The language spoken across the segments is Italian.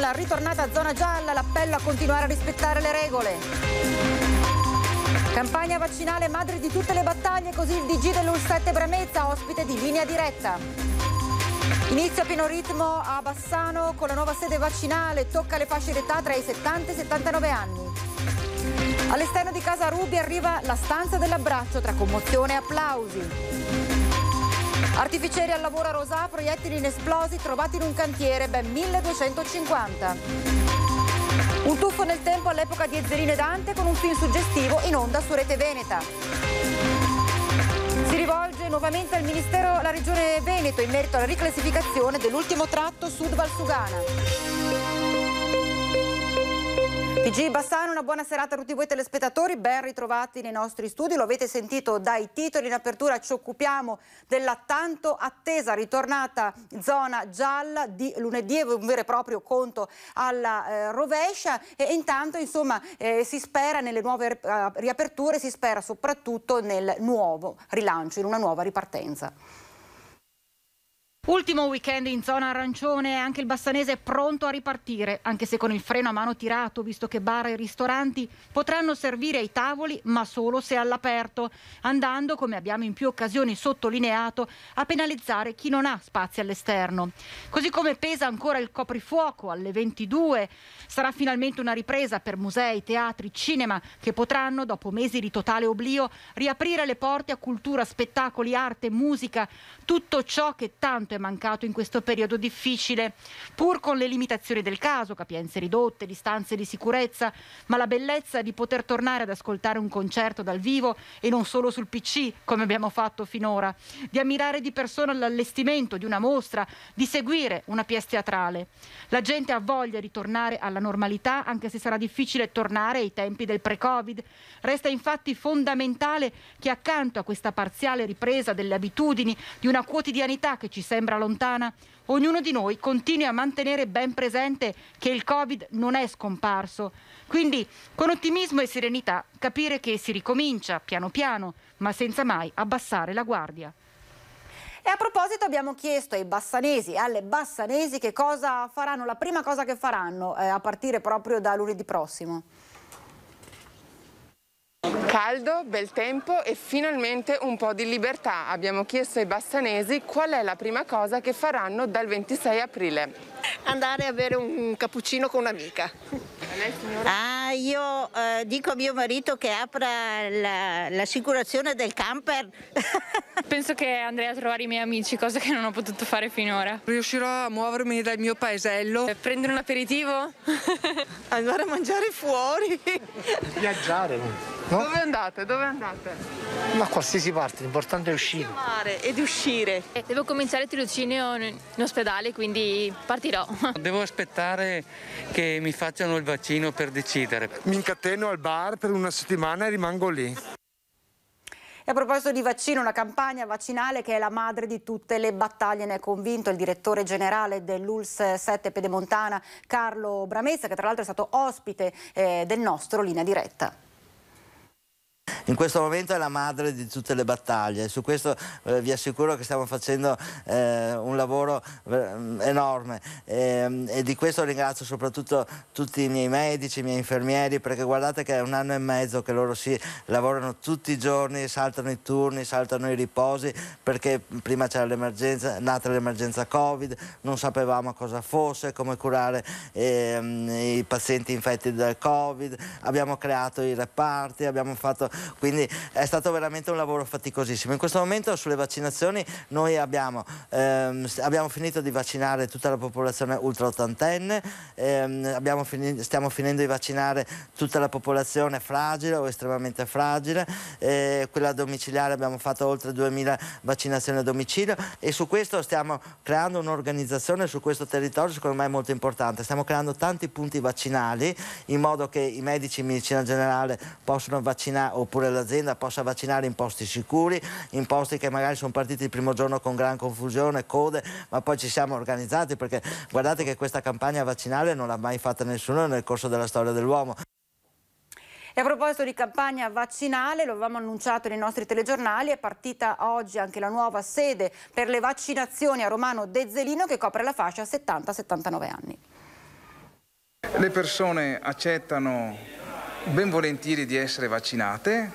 con la ritornata a zona gialla, l'appello a continuare a rispettare le regole. Campagna vaccinale madre di tutte le battaglie, così il DG dell'Ul7 Bremezza, ospite di linea diretta. Inizia a pieno ritmo a Bassano con la nuova sede vaccinale, tocca le fasce d'età tra i 70 e i 79 anni. All'esterno di casa Rubi arriva la stanza dell'abbraccio tra commozione e applausi. Artificieri al lavoro a Rosà, proiettili inesplosi trovati in un cantiere, ben 1250. Un tuffo nel tempo all'epoca di Ezzelina e Dante con un film suggestivo in onda su Rete Veneta. Si rivolge nuovamente al Ministero la Regione Veneto in merito alla riclassificazione dell'ultimo tratto sud-valsugana. PG Bassano, una buona serata a tutti voi telespettatori, ben ritrovati nei nostri studi, lo avete sentito dai titoli in apertura, ci occupiamo della tanto attesa ritornata zona gialla di lunedì, un vero e proprio conto alla eh, rovescia e intanto insomma eh, si spera nelle nuove eh, riaperture, si spera soprattutto nel nuovo rilancio, in una nuova ripartenza. Ultimo weekend in zona arancione, anche il bassanese è pronto a ripartire, anche se con il freno a mano tirato, visto che bar e ristoranti potranno servire ai tavoli, ma solo se all'aperto, andando, come abbiamo in più occasioni sottolineato, a penalizzare chi non ha spazi all'esterno. Così come pesa ancora il coprifuoco alle 22, sarà finalmente una ripresa per musei, teatri, cinema che potranno, dopo mesi di totale oblio, riaprire le porte a cultura, spettacoli, arte, musica, tutto ciò che tanto è mancato in questo periodo difficile, pur con le limitazioni del caso, capienze ridotte, distanze di sicurezza, ma la bellezza di poter tornare ad ascoltare un concerto dal vivo e non solo sul PC, come abbiamo fatto finora, di ammirare di persona l'allestimento di una mostra, di seguire una pièce teatrale. La gente ha voglia di tornare alla normalità, anche se sarà difficile tornare ai tempi del pre-Covid. Resta infatti fondamentale che accanto a questa parziale ripresa delle abitudini, di una quotidianità che ci serve, sembra lontana, ognuno di noi continui a mantenere ben presente che il Covid non è scomparso. Quindi, con ottimismo e serenità, capire che si ricomincia piano piano, ma senza mai abbassare la guardia. E a proposito abbiamo chiesto ai bassanesi e alle bassanesi che cosa faranno, la prima cosa che faranno eh, a partire proprio da lunedì prossimo. Caldo, bel tempo e finalmente un po' di libertà. Abbiamo chiesto ai bassanesi qual è la prima cosa che faranno dal 26 aprile. Andare a bere un cappuccino con un'amica. Ah, io eh, dico a mio marito che apra l'assicurazione del camper. Penso che andrei a trovare i miei amici, cosa che non ho potuto fare finora. Riuscirò a muovermi dal mio paesello. Eh, prendere un aperitivo? andare a mangiare fuori. Viaggiare. No? Dove andate? Dove andate? Ma qualsiasi parte, l'importante è uscire. Chiamare ed uscire. Eh, devo cominciare il tirocinio in ospedale, quindi partirò. Devo aspettare che mi facciano il vaccino per decidere. Mi incateno al bar per una settimana e rimango lì. E a proposito di vaccino, una campagna vaccinale che è la madre di tutte le battaglie, ne è convinto il direttore generale dell'ULS 7 Pedemontana, Carlo Bramezza, che tra l'altro è stato ospite eh, del nostro Linea Diretta. In questo momento è la madre di tutte le battaglie, su questo eh, vi assicuro che stiamo facendo eh, un lavoro eh, enorme e, ehm, e, di questo ringrazio soprattutto tutti i miei medici, i miei infermieri, perché guardate che è un anno e mezzo che loro si lavorano tutti i giorni, saltano i turni, saltano i riposi, perché prima c'era l'emergenza, nata l'emergenza Covid, non sapevamo cosa fosse, come curare eh, i pazienti infetti dal Covid, abbiamo creato i reparti, abbiamo fatto quindi è stato veramente un lavoro faticosissimo. In questo momento sulle vaccinazioni noi abbiamo, ehm, abbiamo finito di vaccinare tutta la popolazione ultra ottantenne, ehm, fini, stiamo finendo di vaccinare tutta la popolazione fragile o estremamente fragile, eh, quella domiciliare abbiamo fatto oltre 2000 vaccinazioni a domicilio e su questo stiamo creando un'organizzazione su questo territorio secondo me molto importante, stiamo creando tanti punti vaccinali in modo che i medici in medicina generale possono vaccinare o oppure l'azienda possa vaccinare in posti sicuri, in posti che magari sono partiti il primo giorno con gran confusione, code, ma poi ci siamo organizzati perché guardate che questa campagna vaccinale non l'ha mai fatta nessuno nel corso della storia dell'uomo. E a proposito di campagna vaccinale, lo avevamo annunciato nei nostri telegiornali, è partita oggi anche la nuova sede per le vaccinazioni a Romano De Zelino che copre la fascia 70-79 anni. Le persone accettano ben volentieri di essere vaccinate,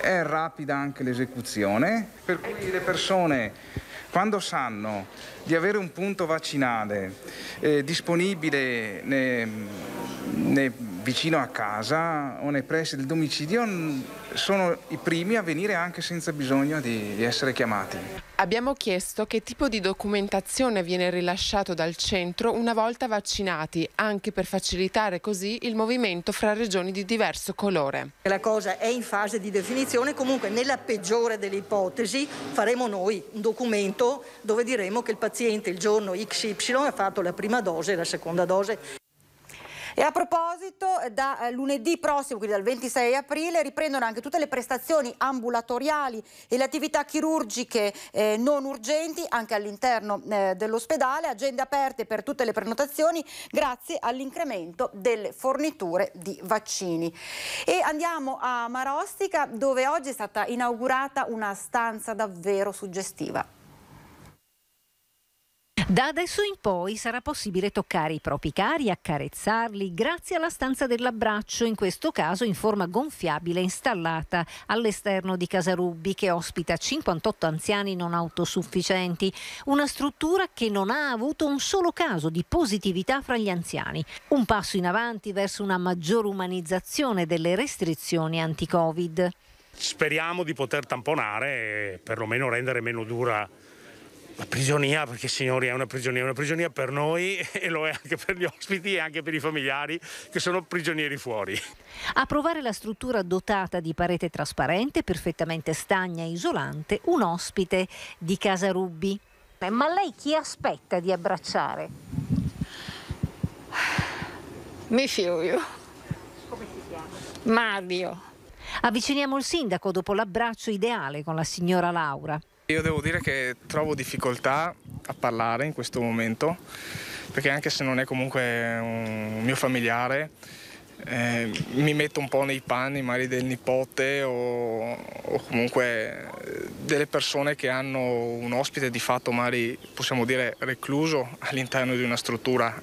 è rapida anche l'esecuzione, per cui le persone quando sanno di avere un punto vaccinale eh, disponibile ne, ne vicino a casa o nei pressi del domicilio sono i primi a venire anche senza bisogno di, di essere chiamati abbiamo chiesto che tipo di documentazione viene rilasciato dal centro una volta vaccinati, anche per facilitare così il movimento fra regioni di diverso colore. La cosa è in fase di definizione, comunque nella peggiore delle ipotesi faremo noi un documento dove diremo che il paziente il giorno XY ha fatto la prima dose e la seconda dose. E a proposito, eh, da eh, lunedì prossimo, quindi dal 26 aprile, riprendono anche tutte le prestazioni ambulatoriali e le attività chirurgiche eh, non urgenti anche all'interno eh, dell'ospedale, agende aperte per tutte le prenotazioni grazie all'incremento delle forniture di vaccini. E andiamo a Marostica dove oggi è stata inaugurata una stanza davvero suggestiva. Da adesso in poi sarà possibile toccare i propri cari, accarezzarli grazie alla stanza dell'abbraccio, in questo caso in forma gonfiabile installata all'esterno di Casa Rubbi che ospita 58 anziani non autosufficienti, una struttura che non ha avuto un solo caso di positività fra gli anziani. Un passo in avanti verso una maggior umanizzazione delle restrizioni anti-Covid. Speriamo di poter tamponare e perlomeno rendere meno dura la prigionia, perché signori è una prigionia, è una prigionia per noi e lo è anche per gli ospiti e anche per i familiari che sono prigionieri fuori. Approvare la struttura dotata di parete trasparente, perfettamente stagna e isolante, un ospite di Casa Rubbi. Eh, ma lei chi aspetta di abbracciare? Mi figlio. Come si chiama? Mario. Avviciniamo il sindaco dopo l'abbraccio ideale con la signora Laura. Io devo dire che trovo difficoltà a parlare in questo momento, perché anche se non è comunque un mio familiare, eh, mi metto un po' nei panni magari del nipote o, o, comunque eh, delle persone che hanno un ospite di fatto magari possiamo dire recluso all'interno di una struttura.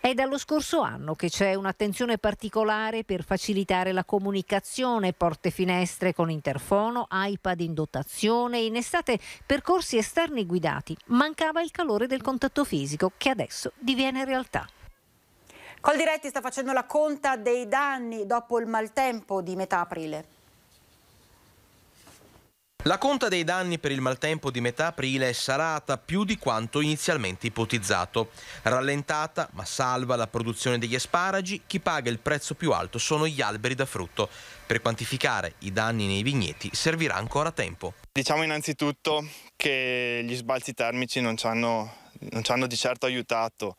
È dallo scorso anno che c'è un'attenzione particolare per facilitare la comunicazione, porte finestre con interfono, iPad in dotazione, in estate percorsi esterni guidati. Mancava il calore del contatto fisico che adesso diviene realtà. Col diretti sta facendo la conta dei danni dopo il maltempo di metà aprile. La conta dei danni per il maltempo di metà aprile è salata più di quanto inizialmente ipotizzato. Rallentata, ma salva la produzione degli asparagi, chi paga il prezzo più alto sono gli alberi da frutto. Per quantificare i danni nei vigneti servirà ancora tempo. Diciamo innanzitutto che gli sbalzi termici non ci hanno, non ci hanno di certo aiutato.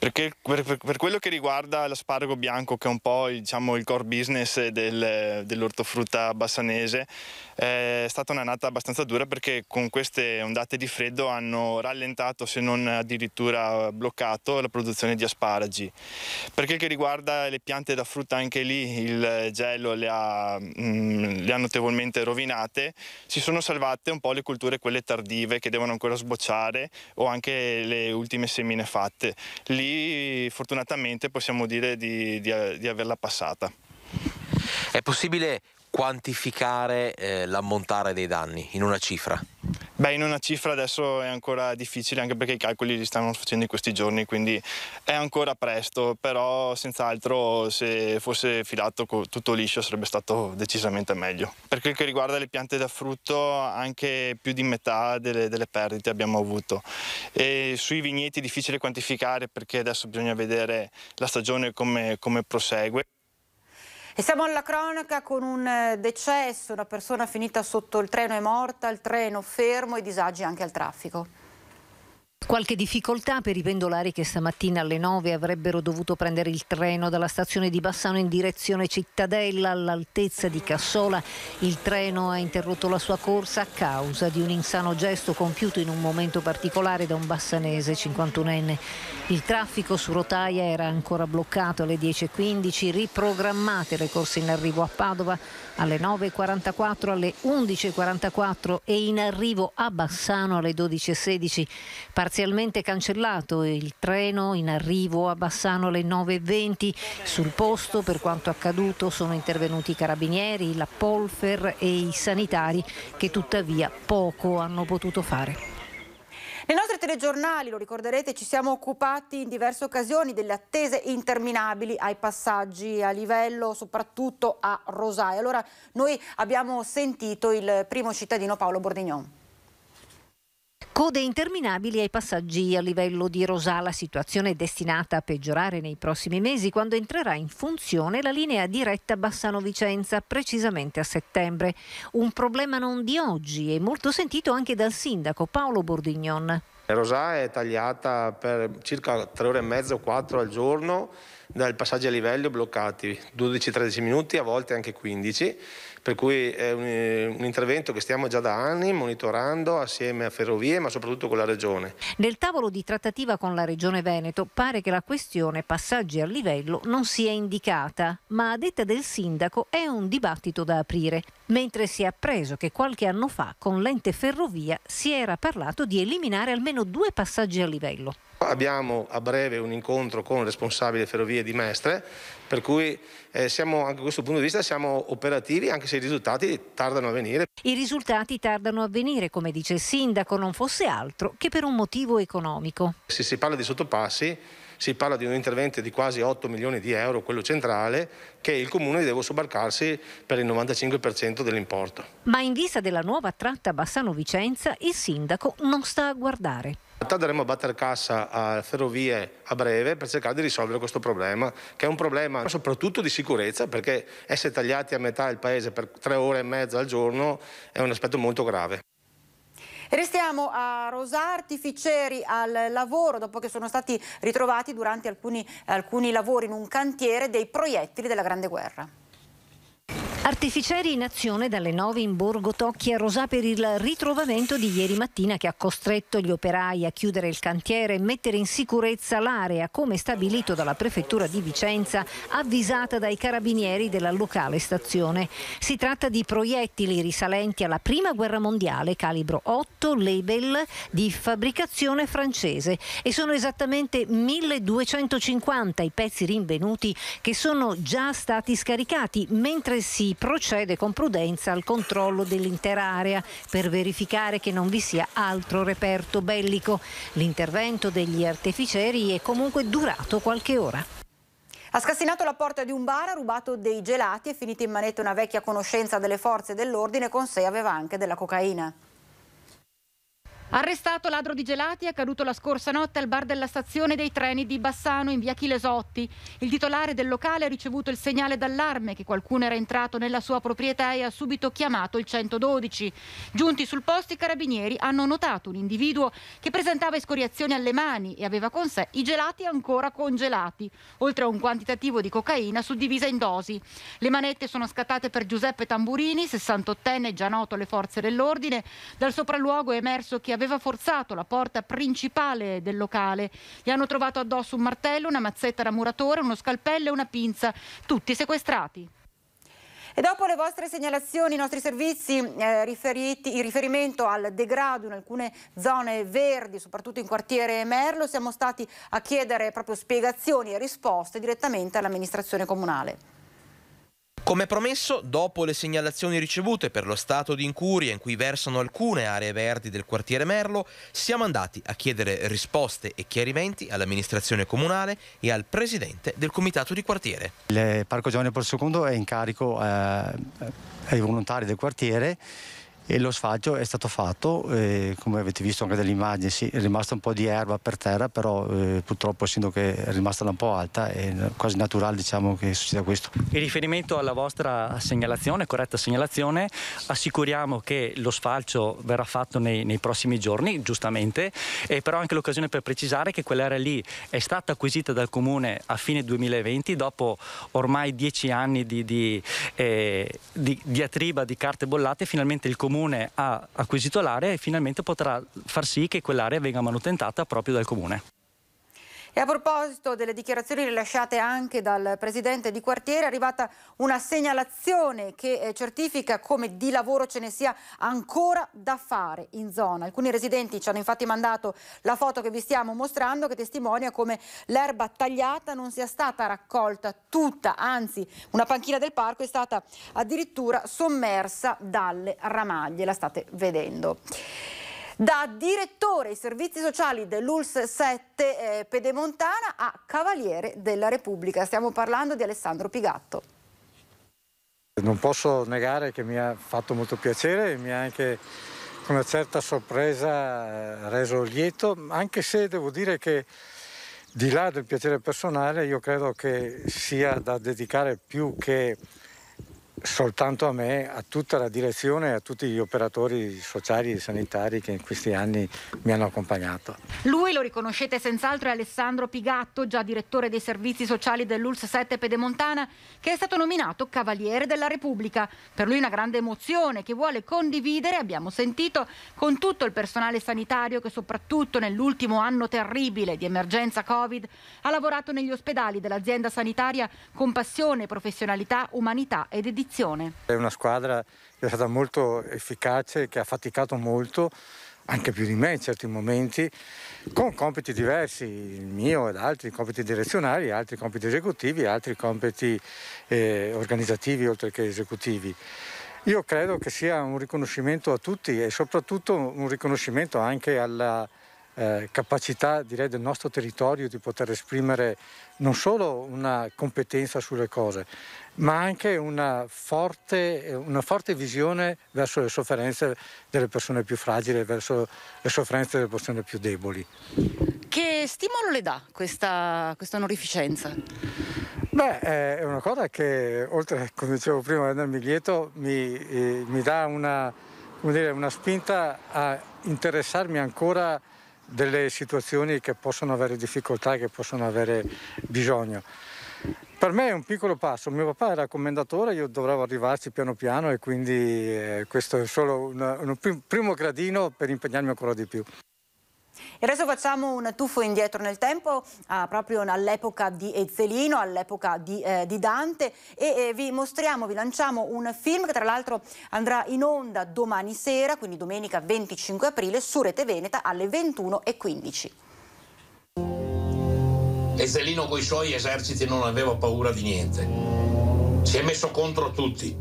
Perché per, per, per, quello che riguarda l'asparago bianco, che è un po' il, diciamo, il core business del, dell'ortofrutta bassanese, eh, è stata un'annata abbastanza dura perché con queste ondate di freddo hanno rallentato, se non addirittura bloccato, la produzione di asparagi. Per quel che riguarda le piante da frutta, anche lì il gelo le ha, mh, mm, le ha notevolmente rovinate. Si sono salvate un po' le culture, quelle tardive, che devono ancora sbocciare, o anche le ultime semine fatte. Lì lì fortunatamente possiamo dire di, di, di averla passata. È possibile quantificare eh, l'ammontare dei danni in una cifra? Beh, in una cifra adesso è ancora difficile anche perché i calcoli li stanno facendo in questi giorni, quindi è ancora presto, però senz'altro se fosse filato tutto liscio sarebbe stato decisamente meglio. Per quel che riguarda le piante da frutto, anche più di metà delle, delle perdite abbiamo avuto. E sui vigneti è difficile quantificare perché adesso bisogna vedere la stagione come, come prosegue. E siamo alla cronaca con un eh, decesso, una persona finita sotto il treno è morta, il treno fermo e disagi anche al traffico. Qualche difficoltà per i pendolari che stamattina alle 9 avrebbero dovuto prendere il treno dalla stazione di Bassano in direzione Cittadella all'altezza di Cassola. Il treno ha interrotto la sua corsa a causa di un insano gesto compiuto in un momento particolare da un bassanese 51enne. Il traffico su rotaia era ancora bloccato alle 10.15, riprogrammate le corse in arrivo a Padova alle 9.44, alle 11.44 e in arrivo a Bassano alle 12.16 parzialmente cancellato il treno in arrivo a Bassano alle 9.20. Sul posto per quanto accaduto sono intervenuti i carabinieri, la Polfer e i sanitari che tuttavia poco hanno potuto fare. Nei nostri telegiornali, lo ricorderete, ci siamo occupati in diverse occasioni delle attese interminabili ai passaggi a livello, soprattutto a Rosai. Allora noi abbiamo sentito il primo cittadino Paolo Bordignon. Code interminabili ai passaggi a livello di Rosala, situazione destinata a peggiorare nei prossimi mesi quando entrerà in funzione la linea diretta Bassano-Vicenza, precisamente a settembre. Un problema non di oggi e molto sentito anche dal sindaco Paolo Bordignon. Rosà è tagliata per circa 3 ore e mezzo o 4 al giorno dal passaggio a livello bloccati, 12-13 minuti, a volte anche 15 per cui è un, eh, un, intervento che stiamo già da anni monitorando assieme a Ferrovie ma soprattutto con la Regione. Nel tavolo di trattativa con la Regione Veneto pare che la questione passaggi a livello non sia indicata, ma a detta del sindaco è un dibattito da aprire, mentre si è appreso che qualche anno fa con l'ente Ferrovia si era parlato di eliminare almeno due passaggi a livello. Abbiamo a breve un incontro con il responsabile ferrovie di Mestre, per cui eh, siamo, anche da questo punto di vista siamo operativi anche se i risultati tardano a venire. I risultati tardano a venire, come dice il sindaco, non fosse altro che per un motivo economico. Se si parla di sottopassi si parla di un intervento di quasi 8 milioni di euro, quello centrale, che il comune deve sobbarcarsi per il 95% dell'importo. Ma in vista della nuova tratta Bassano-Vicenza il sindaco non sta a guardare realtà daremo a battere cassa a ferrovie a breve per cercare di risolvere questo problema, che è un problema soprattutto di sicurezza, perché essere tagliati a metà il paese per tre ore e mezza al giorno è un aspetto molto grave. Restiamo a Rosarti, Ficeri al lavoro dopo che sono stati ritrovati durante alcuni, alcuni lavori in un cantiere dei proiettili della Grande Guerra. Artificieri in azione dalle 9 in Borgo Tocchi a Rosà per il ritrovamento di ieri mattina che ha costretto gli operai a chiudere il cantiere e mettere in sicurezza l'area, come stabilito dalla prefettura di Vicenza, avvisata dai carabinieri della locale stazione. Si tratta di proiettili risalenti alla Prima Guerra Mondiale, calibro 8, label di fabbricazione francese e sono esattamente 1250 i pezzi rinvenuti che sono già stati scaricati mentre si procede con prudenza al controllo dell'intera area per verificare che non vi sia altro reperto bellico. L'intervento degli artificieri è comunque durato qualche ora. Ha scassinato la porta di un bar, ha rubato dei gelati e finito in manetta una vecchia conoscenza delle forze dell'ordine, con sé aveva anche della cocaina. Arrestato ladro di gelati è caduto la scorsa notte al bar della stazione dei treni di Bassano in via Chilesotti. Il titolare del locale ha ricevuto il segnale d'allarme che qualcuno era entrato nella sua proprietà e ha subito chiamato il 112. Giunti sul posto i carabinieri hanno notato un individuo che presentava escoriazioni alle mani e aveva con sé i gelati ancora congelati, oltre a un quantitativo di cocaina suddivisa in dosi. Le manette sono scattate per Giuseppe Tamburini, 68enne già noto alle forze dell'ordine. Dal sopralluogo è emerso che aveva forzato la porta principale del locale. Gli hanno trovato addosso un martello, una mazzetta da muratore, uno scalpello e una pinza, tutti sequestrati. E dopo le vostre segnalazioni, i nostri servizi eh, riferiti, in riferimento al degrado in alcune zone verdi, soprattutto in quartiere Merlo, siamo stati a chiedere proprio spiegazioni e risposte direttamente all'amministrazione comunale. Come promesso, dopo le segnalazioni ricevute per lo stato di incuria in cui versano alcune aree verdi del quartiere Merlo, siamo andati a chiedere risposte e chiarimenti all'amministrazione comunale e al presidente del comitato di quartiere. Il Parco Giovanni Paolo II è in carico eh, ai volontari del quartiere e lo sfaggio è stato fatto, eh, come avete visto anche dalle immagini, sì, è rimasta un po' di erba per terra, però eh, purtroppo essendo che è rimasta un po' alta è quasi naturale diciamo, che succeda questo. In riferimento alla vostra segnalazione, corretta segnalazione, assicuriamo che lo sfalcio verrà fatto nei, nei prossimi giorni, giustamente, e però anche l'occasione per precisare che quell'area lì è stata acquisita dal comune a fine 2020 dopo ormai dieci anni di, di, eh, di diatriba di carte bollate, finalmente il comune comune ha acquisito l'area e finalmente potrà far sì che quell'area venga manutentata proprio dal comune. E a proposito delle dichiarazioni rilasciate anche dal presidente di quartiere, è arrivata una segnalazione che eh, certifica come di lavoro ce ne sia ancora da fare in zona. Alcuni residenti ci hanno infatti mandato la foto che vi stiamo mostrando che testimonia come l'erba tagliata non sia stata raccolta tutta, anzi una panchina del parco è stata addirittura sommersa dalle ramaglie, la state vedendo. Da direttore dei servizi sociali dell'ULS 7 eh, Pedemontana a Cavaliere della Repubblica. Stiamo parlando di Alessandro Pigatto. Non posso negare che mi ha fatto molto piacere e mi ha anche con una certa sorpresa eh, reso lieto, anche se devo dire che di là del piacere personale io credo che sia da dedicare più che soltanto a me, a tutta la direzione e a tutti gli operatori sociali e sanitari che in questi anni mi hanno accompagnato. Lui lo riconoscete senz'altro è Alessandro Pigatto, già direttore dei servizi sociali dell'ULS 7 Pedemontana, che è stato nominato Cavaliere della Repubblica. Per lui una grande emozione che vuole condividere, abbiamo sentito, con tutto il personale sanitario che soprattutto nell'ultimo anno terribile di emergenza Covid ha lavorato negli ospedali dell'azienda sanitaria con passione, professionalità, umanità e dedizione competizione. È una squadra che è stata molto efficace, che ha faticato molto, anche più di me in certi momenti, con compiti diversi, il mio ed altri compiti direzionali, altri compiti esecutivi, altri compiti eh, organizzativi oltre che esecutivi. Io credo che sia un riconoscimento a tutti e soprattutto un riconoscimento anche alla, eh, capacità direi, del nostro territorio di poter esprimere non solo una competenza sulle cose, ma anche una forte, una forte visione verso le sofferenze delle persone più fragili, verso le sofferenze delle persone più deboli. Che stimolo le dà questa, questa onorificenza? Beh, è una cosa che, oltre, come dicevo prima, a rendermi lieto, mi, eh, mi dà una, dire, una spinta a interessarmi ancora delle situazioni che possono avere difficoltà e che possono avere bisogno. Per me è un piccolo passo, mio papà era commendatore, io dovrò arrivarci piano piano e quindi eh, questo è solo un, un primo gradino per impegnarmi ancora di più. E adesso facciamo un tuffo indietro nel tempo, ah, proprio all'epoca di Ezzelino, all'epoca di, eh, di, Dante e eh, vi mostriamo, vi lanciamo un film che tra l'altro andrà in onda domani sera, quindi domenica 25 aprile su Rete Veneta alle 21.15. Ezzelino con i suoi eserciti non aveva paura di niente. Si è messo contro tutti.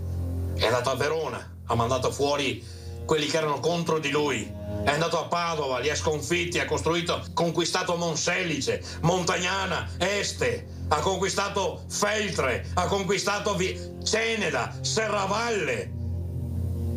È andato a Verona, ha mandato fuori quelli che erano contro di lui. È andato a Padova, li ha sconfitti, ha costruito, conquistato Monselice, Montagnana, Este, ha conquistato Feltre, ha conquistato Ceneda, Serravalle,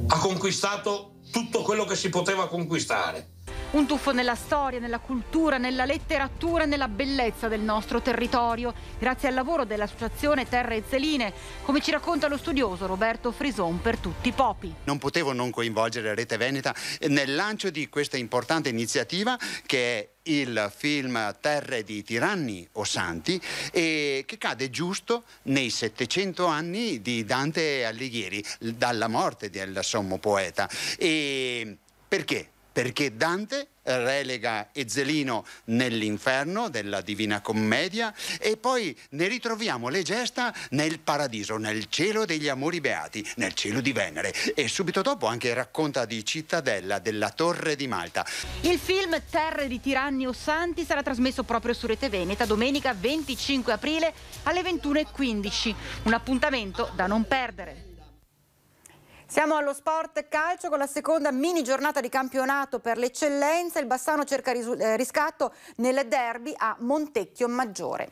ha conquistato tutto quello che si poteva conquistare. Un tuffo nella storia, nella cultura, nella letteratura e nella bellezza del nostro territorio, grazie al lavoro dell'Associazione Terre e Zeline, come ci racconta lo studioso Roberto Frison per tutti i popi. Non potevo non coinvolgere Rete Veneta nel lancio di questa importante iniziativa che è il film Terre di tiranni o santi e che cade giusto nei 700 anni di Dante Alighieri, dalla morte del sommo poeta. E perché? perché Dante relega Ezzelino nell'inferno della Divina Commedia e poi ne ritroviamo le gesta nel paradiso, nel cielo degli amori beati, nel cielo di Venere e subito dopo anche racconta di Cittadella, della Torre di Malta. Il film Terre di Tiranni o Santi sarà trasmesso proprio su Rete Veneta domenica 25 aprile alle 21.15, un appuntamento da non perdere. Siamo allo sport calcio con la seconda mini giornata di campionato per l'eccellenza. Il Bassano cerca eh, riscatto nel derby a Montecchio Maggiore.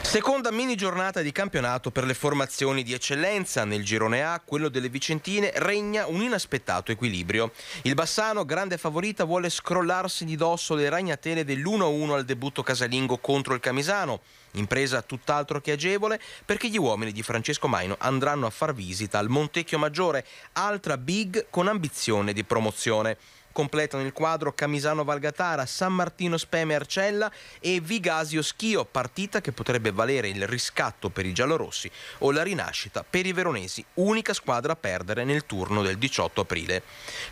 Seconda mini giornata di campionato per le formazioni di eccellenza. Nel girone A, quello delle Vicentine, regna un inaspettato equilibrio. Il Bassano, grande favorita, vuole scrollarsi di dosso le ragnatele dell'1-1 al debutto casalingo contro il Camisano impresa tutt'altro che agevole perché gli uomini di Francesco Maino andranno a far visita al Montecchio Maggiore, altra big con ambizione di promozione. Completano il quadro Camisano Valgatara, San Martino Speme Arcella e Vigasio Schio, partita che potrebbe valere il riscatto per i giallorossi o la rinascita per i veronesi, unica squadra a perdere nel turno del 18 aprile.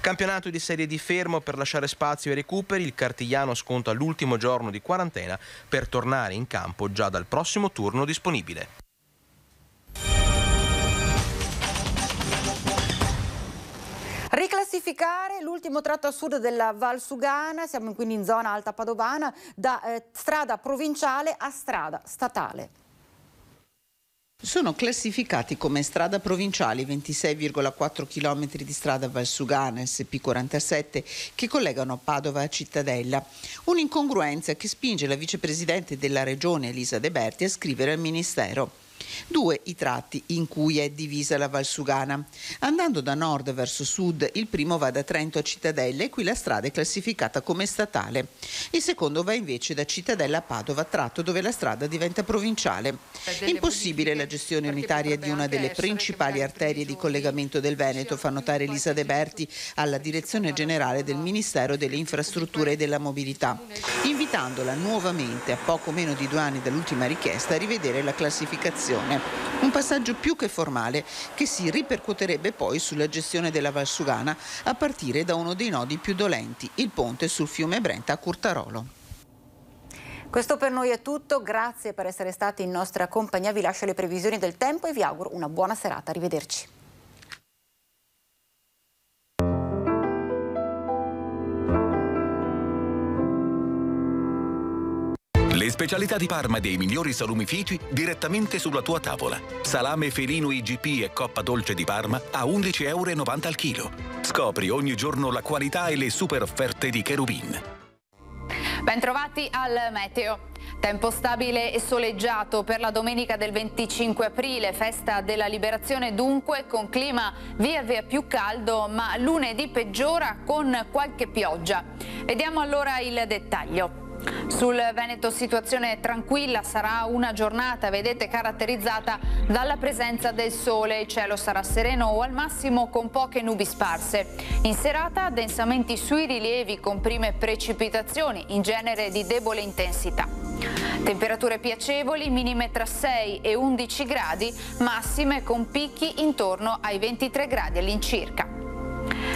Campionato di Serie di Fermo per lasciare spazio ai recuperi, il Cartigliano sconta l'ultimo giorno di quarantena per tornare in campo già dal prossimo turno disponibile. Rettificare l'ultimo tratto a sud della Val Sugana, siamo quindi in zona alta padovana, da eh, strada provinciale a strada statale. Sono classificati come strada provinciali 26,4 km di strada Valsugana SP47 che collegano Padova a Cittadella. Un'incongruenza che spinge la vicepresidente della regione Elisa De Berti a scrivere al Ministero. Due i tratti in cui è divisa la Valsugana. Andando da nord verso sud, il primo va da Trento a Cittadella e qui la strada è classificata come statale. Il secondo va invece da Cittadella a Padova, tratto dove la strada diventa provinciale. Impossibile la gestione unitaria di una delle principali arterie di collegamento del Veneto, fa notare Elisa De Berti alla direzione generale del Ministero delle Infrastrutture e della Mobilità, invitandola nuovamente, a poco meno di due anni dall'ultima richiesta, a rivedere la classificazione produzione. Un passaggio più che formale che si ripercuoterebbe poi sulla gestione della Valsugana a partire da uno dei nodi più dolenti, il ponte sul fiume Brenta a Curtarolo. Questo per noi è tutto, grazie per essere stati in nostra compagnia, vi lascio le previsioni del tempo e vi auguro una buona serata, arrivederci. Le specialità di Parma dei migliori salumifici direttamente sulla tua tavola. Salame felino IGP e coppa dolce di Parma a 11,90 euro al chilo. Scopri ogni giorno la qualità e le super offerte di Cherubin. Bentrovati al Meteo. Tempo stabile e soleggiato per la domenica del 25 aprile, festa della liberazione dunque con clima via via più caldo ma lunedì peggiora con qualche pioggia. Vediamo allora il dettaglio. Sul Veneto situazione tranquilla, sarà una giornata, vedete, caratterizzata dalla presenza del sole, il cielo sarà sereno o al massimo con poche nubi sparse. In serata densamenti sui rilievi con prime precipitazioni, in genere di debole intensità. Temperature piacevoli, minime tra 6 e 11 gradi, massime con picchi intorno ai 23 gradi all'incirca.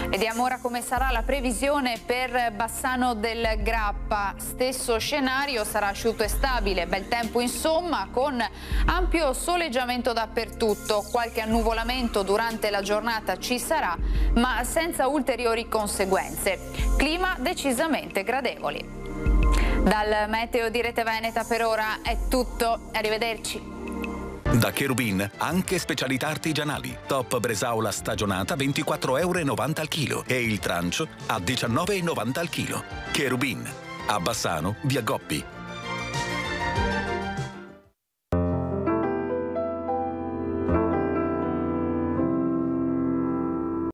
Vediamo ora come sarà la previsione per Bassano del Grappa. Stesso scenario, sarà asciutto e stabile, bel tempo insomma, con ampio soleggiamento dappertutto. Qualche annuvolamento durante la giornata ci sarà, ma senza ulteriori conseguenze. Clima decisamente gradevoli. Dal meteo di Rete Veneta per ora è tutto. Arrivederci. Da Cherubin anche specialità artigianali. Top bresaola stagionata 24,90 euro al chilo e il trancio a 19,90 al chilo. Cherubin. A Bassano, via Goppi,